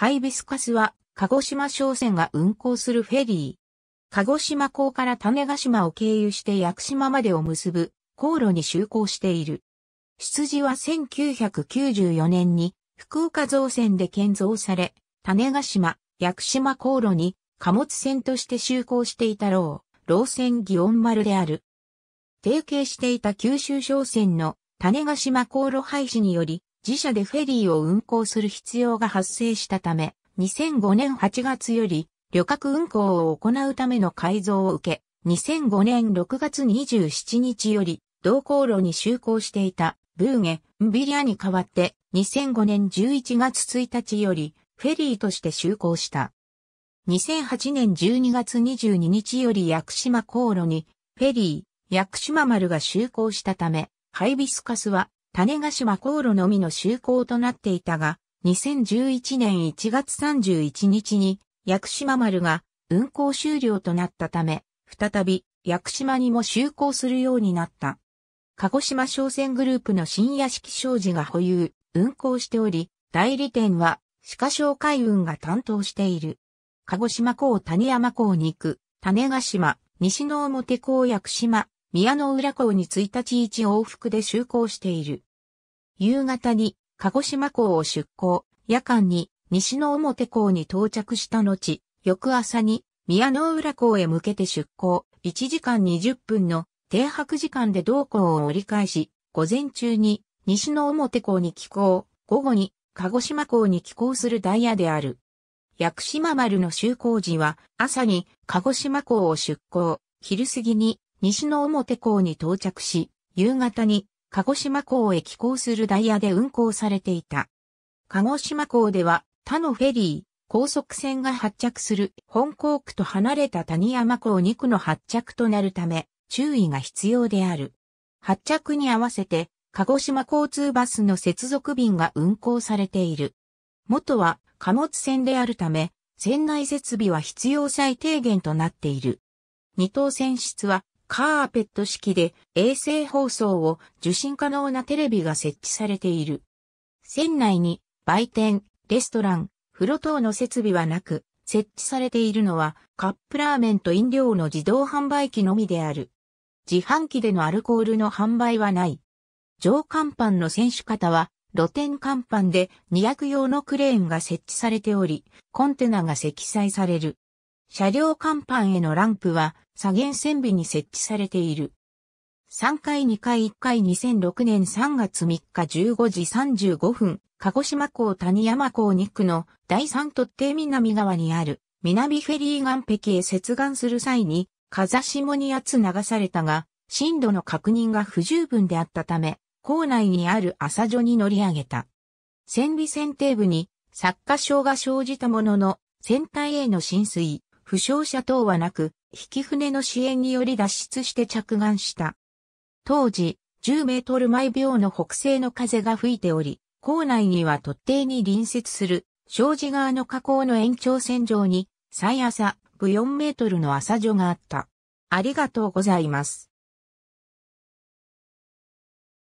ハイビスカスは、鹿児島商船が運航するフェリー。鹿児島港から種ヶ島を経由して屋久島までを結ぶ航路に就航している。出自は1994年に福岡造船で建造され、種ヶ島、屋久島航路に貨物船として就航していたろう、老船祇園丸である。提携していた九州商船の種ヶ島航路廃止により、自社でフェリーを運航する必要が発生したため、2005年8月より旅客運航を行うための改造を受け、2005年6月27日より同航路に就航していたブーゲ、ンビリアに代わって2005年11月1日よりフェリーとして就航した。2008年12月22日より屋久島航路にフェリー、屋久島丸が就航したため、ハイビスカスは種ヶ島航路のみの就航となっていたが、2011年1月31日に、屋久島丸が運航終了となったため、再び屋久島にも就航するようになった。鹿児島商船グループの新屋敷商事が保有、運航しており、代理店は鹿商海運が担当している。鹿児島港谷山港に行く、種ヶ島、西之表港屋久島、宮の浦港に1日1往復で就航している。夕方に鹿児島港を出港、夜間に西の表港に到着した後、翌朝に宮の浦港へ向けて出港、1時間20分の停泊時間で同港を折り返し、午前中に西の表港に寄港、午後に鹿児島港に寄港するダイヤである。屋久島丸の就航時は朝に鹿児島港を出港、昼過ぎに西の表港に到着し、夕方に鹿児島港へ寄港するダイヤで運行されていた。鹿児島港では他のフェリー、高速船が発着する本港区と離れた谷山港2区の発着となるため注意が必要である。発着に合わせて鹿児島交通バスの接続便が運行されている。元は貨物船であるため、船内設備は必要最低限となっている。二等船室はカーペット式で衛星放送を受信可能なテレビが設置されている。船内に売店、レストラン、風呂等の設備はなく、設置されているのはカップラーメンと飲料の自動販売機のみである。自販機でのアルコールの販売はない。上甲板の選手方は露天甲板で200用のクレーンが設置されており、コンテナが積載される。車両甲板へのランプは左舷線尾に設置されている。3回2回1回2006年3月3日15時35分、鹿児島港谷山港2区の第三特定南側にある南フェリー岸壁へ接岸する際に風下に圧流されたが、震度の確認が不十分であったため、港内にある朝所に乗り上げた。船尾船底部に作家症が生じたものの、船体への浸水、負傷者等はなく、引き船の支援により脱出して着岸した。当時、10メートル毎秒の北西の風が吹いており、港内には突堤に隣接する、障子川の河口の延長線上に、最朝、部4メートルの朝所があった。ありがとうございます。